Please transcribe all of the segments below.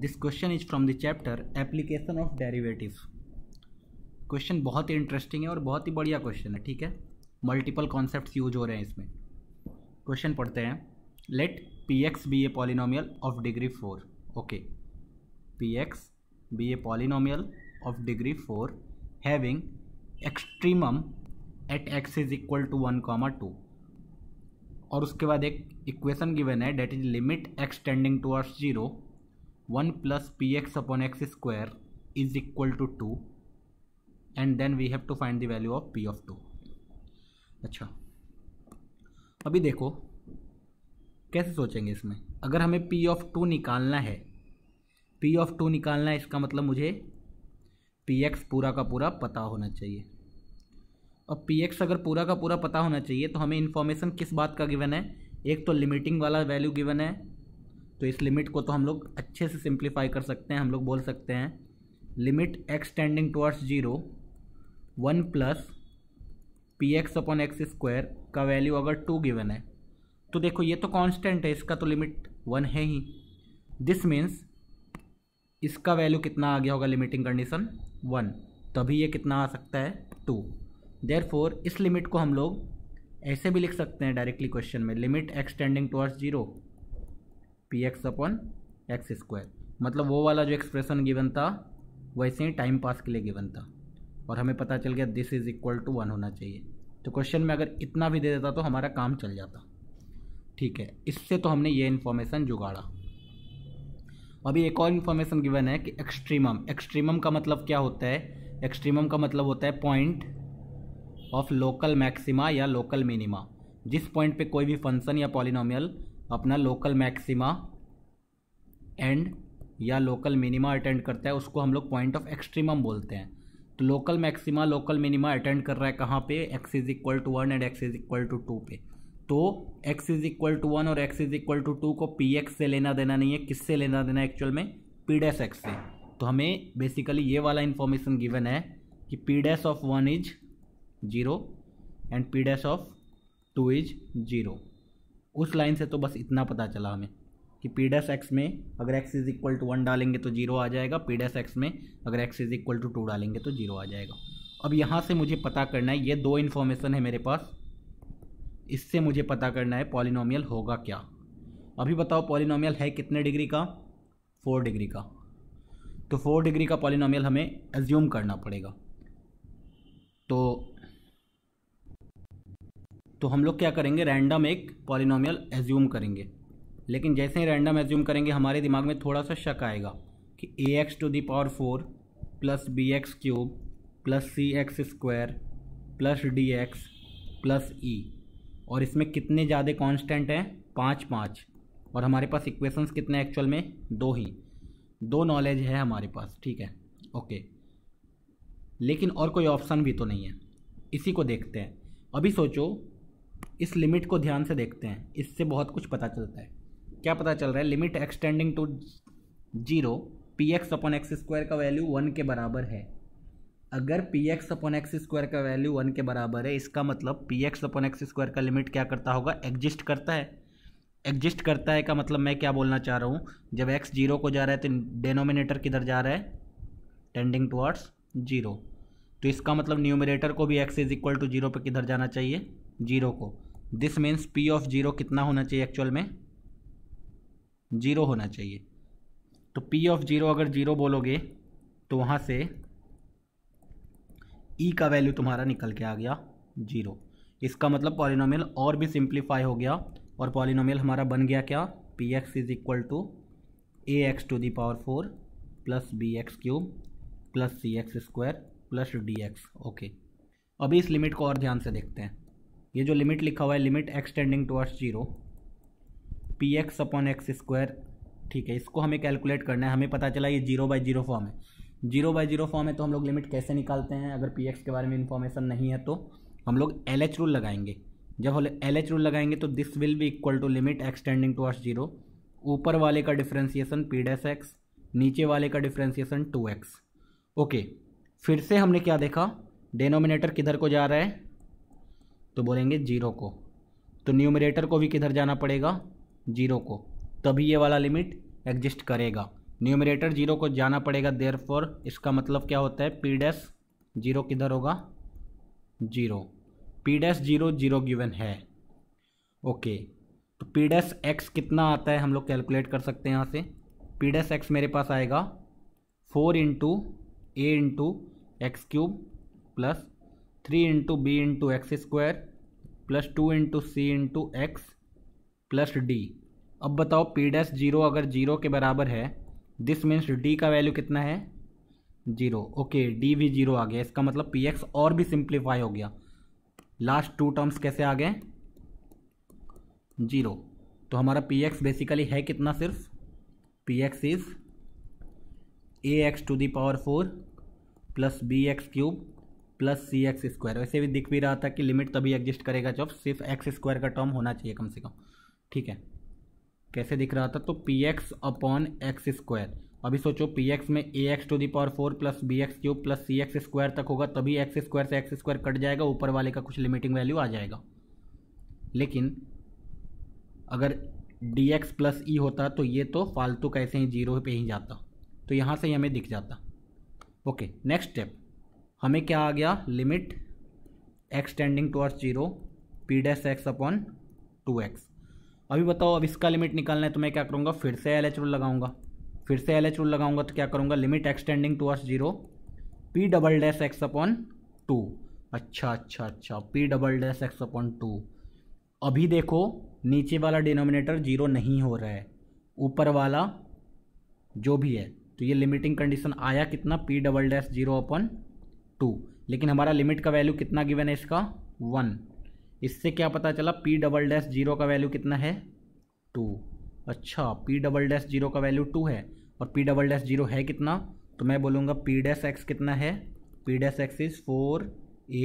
this question is from the chapter application of derivative question बहुत ही interesting है और बहुत ही बढ़िया क्वेश्चन है ठीक है मल्टीपल कॉन्सेप्ट यूज हो रहे हैं इसमें क्वेश्चन पढ़ते हैं let P X be a polynomial of degree four okay P X be a polynomial of degree four having extremum at X is equal to one comma two और उसके बाद एक इक्वेशन गिवन है that is limit X tending towards zero one plus P X upon X square is equal to two and then we have to find the value of P of two अच्छा अभी देखो कैसे सोचेंगे इसमें अगर हमें P of to निकालना है पी ऑफ टू निकालना है इसका मतलब मुझे पी एक्स पूरा का पूरा पता होना चाहिए और पी एक्स अगर पूरा का पूरा पता होना चाहिए तो हमें इन्फॉर्मेशन किस बात का गिवन है एक तो लिमिटिंग वाला वैल्यू गिवन है तो इस लिमिट को तो हम लोग अच्छे से सिंप्लीफाई कर सकते हैं हम लोग बोल सकते हैं limit X tending towards zero one plus P X upon X square का वैल्यू अगर टू गिवन है तो देखो ये तो कांस्टेंट है इसका तो लिमिट वन है ही दिस मीन्स इसका वैल्यू कितना आ गया होगा लिमिटिंग कंडीशन वन तभी ये कितना आ सकता है टू देर इस लिमिट को हम लोग ऐसे भी लिख सकते हैं डायरेक्टली क्वेश्चन में limit X tending towards zero P X upon X square मतलब वो वाला जो एक्सप्रेशन गिवन था वैसे ही टाइम पास के लिए गिवन था और हमें पता चल गया this is equal to one होना चाहिए तो क्वेश्चन में अगर इतना भी दे देता तो हमारा काम चल जाता ठीक है इससे तो हमने ये इन्फॉर्मेशन जुगाड़ा अभी एक और इन्फॉर्मेशन गिवन है कि एक्सट्रीमम एक्सट्रीमम का मतलब क्या होता है एक्सट्रीमम का मतलब होता है पॉइंट ऑफ लोकल मैक्सिमा या लोकल मिनिमा जिस पॉइंट पे कोई भी फंक्शन या पॉलिनोमियल अपना लोकल मैक्सिमा एंड या लोकल मिनिमा अटेंड करता है उसको हम लोग पॉइंट ऑफ एक्सट्रीमम बोलते हैं तो local maxima local minima attain कर रहा है कहाँ पे X is equal to one and X is equal to two पे तो X is equal to one और X is equal to two को पी एक्स से लेना देना नहीं है किससे लेना देना एक्चुअल में पी डैस एक्स से तो हमें बेसिकली ये वाला इन्फॉर्मेशन गिवन है कि P dash of one is zero and P dash of two is zero उस लाइन से तो बस इतना पता चला हमें कि पी डेस एक्स में अगर X is equal to one डालेंगे तो जीरो आ जाएगा पी एक्स में अगर X is equal to two डालेंगे तो जीरो आ जाएगा अब यहाँ से मुझे पता करना है ये दो इन्फॉर्मेशन है मेरे पास इससे मुझे पता करना है पॉलिनोमियल होगा क्या अभी बताओ पॉलिनोमियल है कितने डिग्री का फोर डिग्री का तो फोर डिग्री का पॉलिनोमियल हमें एज्यूम करना पड़ेगा तो हम लोग क्या करेंगे रैंडम एक पॉलिनोमियल एज्यूम करेंगे लेकिन जैसे ही रैंडम एज्यूम करेंगे हमारे दिमाग में थोड़ा सा शक आएगा कि A x to the power four plus B x cube plus C x square plus D X plus E और इसमें कितने ज़्यादा कांस्टेंट हैं पाँच पाँच और हमारे पास इक्वेशंस कितने एक्चुअल में दो ही दो नॉलेज है हमारे पास ठीक है ओके लेकिन और कोई ऑप्शन भी तो नहीं है इसी को देखते हैं अभी सोचो इस लिमिट को ध्यान से देखते हैं इससे बहुत कुछ पता चलता है क्या पता चल रहा है limit X tending to zero P X upon X square का वैल्यू वन के बराबर है अगर P X upon X square का वैल्यू वन के बराबर है इसका मतलब P X upon X square का लिमिट क्या करता होगा एग्जिस्ट करता है एग्जिस्ट करता है का मतलब मैं क्या बोलना चाह रहा हूँ जब एक्स जीरो को जा रहा है तो डेनोमिनेटर किधर जा रहा है टेंडिंग टुवर्ड्स जीरो तो इसका मतलब न्यूमिनेटर को भी X is equal to zero पर किधर जाना चाहिए जीरो को this means P of zero कितना होना चाहिए एक्चुअल में जीरो होना चाहिए तो पी ऑफ जीरो अगर जीरो बोलोगे तो वहाँ से ई e का वैल्यू तुम्हारा निकल के आ गया जीरो इसका मतलब पॉलिनोमियल और भी सिंप्लीफाई हो गया और पॉलिनोमियल हमारा बन गया क्या P X is equal to A x to the power four plus B x cube plus C x square plus D X okay अभी इस लिमिट को और ध्यान से देखते हैं ये जो लिमिट लिखा हुआ है limit X tending towards zero P X upon X square ठीक है इसको हमें कैलकुलेट करना है हमें पता चला ये जीरो बाई जीरो फॉर्म है जीरो बाई जीरो फॉर्म है तो हम लोग लिमिट कैसे निकालते हैं अगर पी एक्स के बारे में इन्फॉर्मेशन नहीं है तो हम लोग एल एच रूल लगाएंगे जब हम एल एच रूल लगाएंगे तो दिस विल भी equal to limit X tending towards zero ऊपर वाले का डिफ्रेंसीसन पी डेस एक्स नीचे वाले का डिफ्रेंसिएशन टू एक्स ओके फिर से हमने क्या देखा डेनोमिनेटर किधर को जा रहा है तो बोलेंगे जीरो को तो न्यूमरेटर को भी किधर जाना पड़ेगा जीरो को तभी ये वाला लिमिट एग्जिस्ट करेगा न्यूमरेटर जीरो को जाना पड़ेगा देर फॉर इसका मतलब क्या होता है पी डैस जीरो किधर होगा zero P dash zero zero given है ओके तो पी डैस एक्स कितना आता है हम लोग कैलकुलेट कर सकते हैं यहाँ से पी डैस एक्स मेरे पास आएगा four into A into X cube plus three into B into X square plus two into C into X plus D अब बताओ पी डैस जीरो अगर जीरो के बराबर है दिस मीन्स डी का वैल्यू कितना है जीरो ओके डी भी जीरो आ गया इसका मतलब पी एक्स और भी सिंप्लीफाई हो गया लास्ट टू टर्म्स कैसे आ गए जीरो तो हमारा पी एक्स बेसिकली है कितना सिर्फ P X is A x to the power four plus B x cube plus C x square वैसे भी दिख भी रहा था कि लिमिट तभी एग्जिस्ट करेगा जब सिर्फ एक्स स्क्वायर का टर्म होना चाहिए कम से कम ठीक है कैसे दिख रहा था तो P X upon X square अभी सोचो पी एक्स में A x to the power four plus B x cube plus C x square तक होगा तभी एक्स स्क्वायर से एक्स स्क्वायर कट जाएगा ऊपर वाले का कुछ लिमिटिंग वैल्यू आ जाएगा लेकिन अगर डी एक्स प्लस ई होता तो ये तो फालतू कैसे ही जीरो पे ही जाता तो यहाँ से ही हमें दिख जाता ओके नेक्स्ट स्टेप हमें क्या आ गया limit X tending zero P dash X upon two X अभी बताओ अब इसका लिमिट निकालना है तो मैं क्या करूँगा फिर से एल एच रूल लगाऊंगा फिर से एल एच रूल लगाऊंगा तो क्या करूँगा limit X tending zero P double dash X upon two अच्छा अच्छा अच्छा P double dash X upon two अभी देखो नीचे वाला डिनोमिनेटर जीरो नहीं हो रहा है ऊपर वाला जो भी है तो ये लिमिटिंग कंडीशन आया कितना P double dash zero upon two लेकिन हमारा लिमिट का वैल्यू कितना गिवन है इसका वन इससे क्या पता चला पी डबल डैश जीरो का वैल्यू कितना है टू अच्छा पी डबल डैश जीरो का वैल्यू टू है और पी डबल डैश जीरो है कितना तो मैं बोलूँगा पी डैश एक्स कितना है P dash X is four A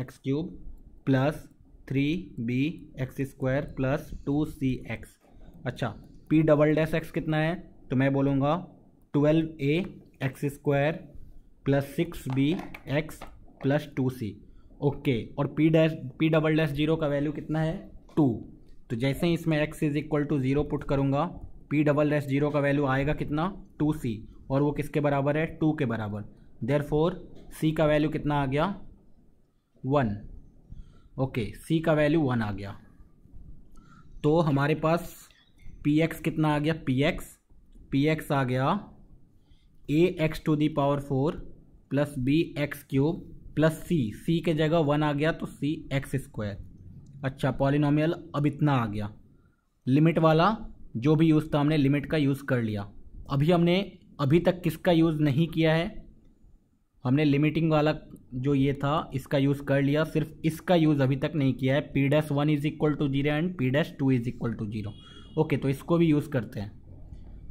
X cube plus three B X square plus two C X अच्छा पी डबल डैश एक्स कितना है तो मैं बोलूँगा twelve A X square plus six B X plus two C okay और P dash P double dash zero का value कितना है टू तो जैसे ही इसमें X is equal to zero put करूँगा पी डबल डैश जीरो का वैल्यू आएगा कितना टू सी और वो किसके बराबर है टू के बराबर देर फोर सी का वैल्यू कितना आ गया वन ओके सी का वैल्यू वन आ गया तो हमारे पास पी एक्स कितना आ गया पी एक्स पी एक्स आ गया A x to the power four plus B x cube plus C C के जगह वन आ गया तो सी एक्स स्क्वायर अच्छा पॉलिनोमियल अब इतना आ गया लिमिट वाला जो भी यूज़ था हमने लिमिट का यूज़ कर लिया अभी हमने अभी तक किसका यूज़ नहीं किया है हमने लिमिटिंग वाला जो ये था इसका यूज़ कर लिया सिर्फ इसका यूज़ अभी तक नहीं किया है P dash one is equal to zero and P dash two is equal to zero okay तो इसको भी यूज़ करते हैं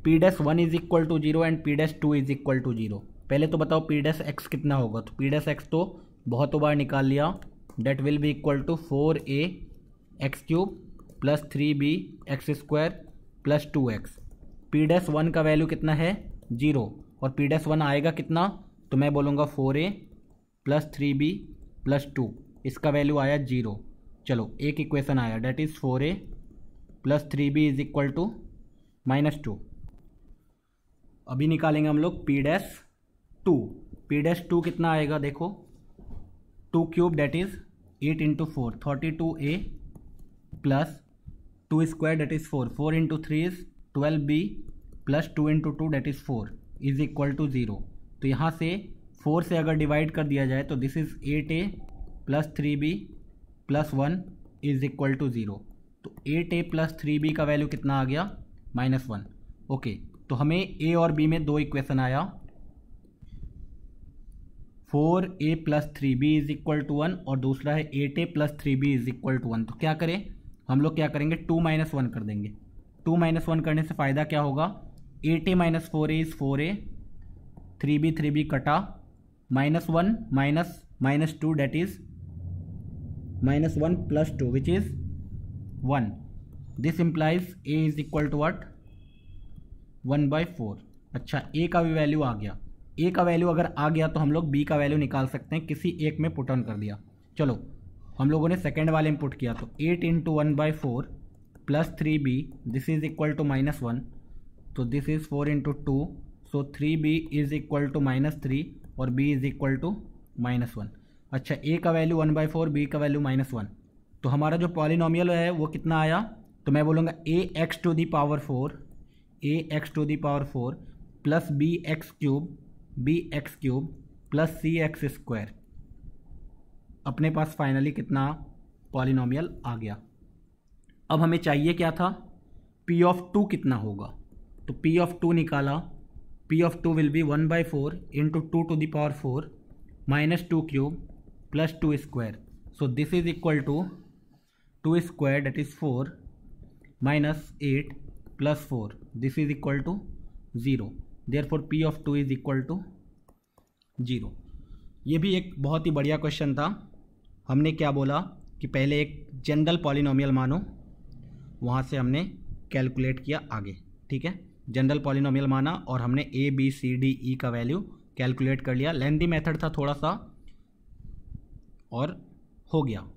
P dash one is equal to zero and P dash two is equal to zero पहले तो बताओ P डेस x कितना होगा तो पी डेस एक्स तो बहुत बार निकाल लिया that will be equal to four A X cube plus three B X square plus two X P dash one का वैल्यू कितना है जीरो और पी डेस वन आएगा कितना तो मैं बोलूँगा फोर ए plus three B plus two इसका वैल्यू आया जीरो चलो एक इक्वेशन आया that is four A plus three B is equal to minus two अभी निकालेंगे हम लोग P dash two P dash two कितना आएगा देखो two cube that is eight into four thirty two A plus two square that is four four into three is twelve B plus two into to that is four is equal to zero तो यहाँ से four से अगर divide कर दिया जाए तो this is eight A plus three B plus one is equal to zero तो एट ए प्लस थ्री बी का वैल्यू कितना आ गया माइनस वन ओके तो हमें ए और बी में दो इक्वेशन आया four A plus three B is equal to one और दूसरा है eight A plus three B is equal to one तो क्या करें हम लोग क्या करेंगे टू माइनस वन कर देंगे टू माइनस वन करने से फ़ायदा क्या होगा eight a minus four a is four a three b three b कटा minus one minus minus two that is minus one plus two which is one this implies a is equal to what one by four अच्छा a का भी value आ गया ए का value अगर आ गया तो हम लोग बी का वैल्यू निकाल सकते हैं किसी एक में पुट ऑन कर दिया चलो हम लोगों ने सेकेंड वाले में पुट किया तो eight into one by four plus three b this is equal to minus one तो this is four into two so three b is equal to minus three और b is equal to minus one अच्छा a का value one by four b का value minus one तो हमारा जो polynomial है वो कितना आया तो मैं बोलूँगा a x to the power four A x to the power four plus B x cube b x cube plus C x square अपने पास फाइनली कितना पॉलिनोमियल आ गया अब हमें चाहिए क्या था पी ऑफ टू कितना होगा तो पी ऑफ टू निकाला p of two will be one by four into two to the power four minus two cube plus two square so this is equal to two square that is four minus eight plus four this is equal to zero there four p of two is equal to zero ये भी एक बहुत ही बढ़िया question था हमने क्या बोला कि पहले एक जनरल पॉलिनोमियल मानो वहाँ से हमने कैलकुलेट किया आगे ठीक है जनरल पॉलिनोमियल माना और हमने A B C D E का वैल्यू कैलकुलेट कर लिया लेंदी मेथड था थोड़ा सा और हो गया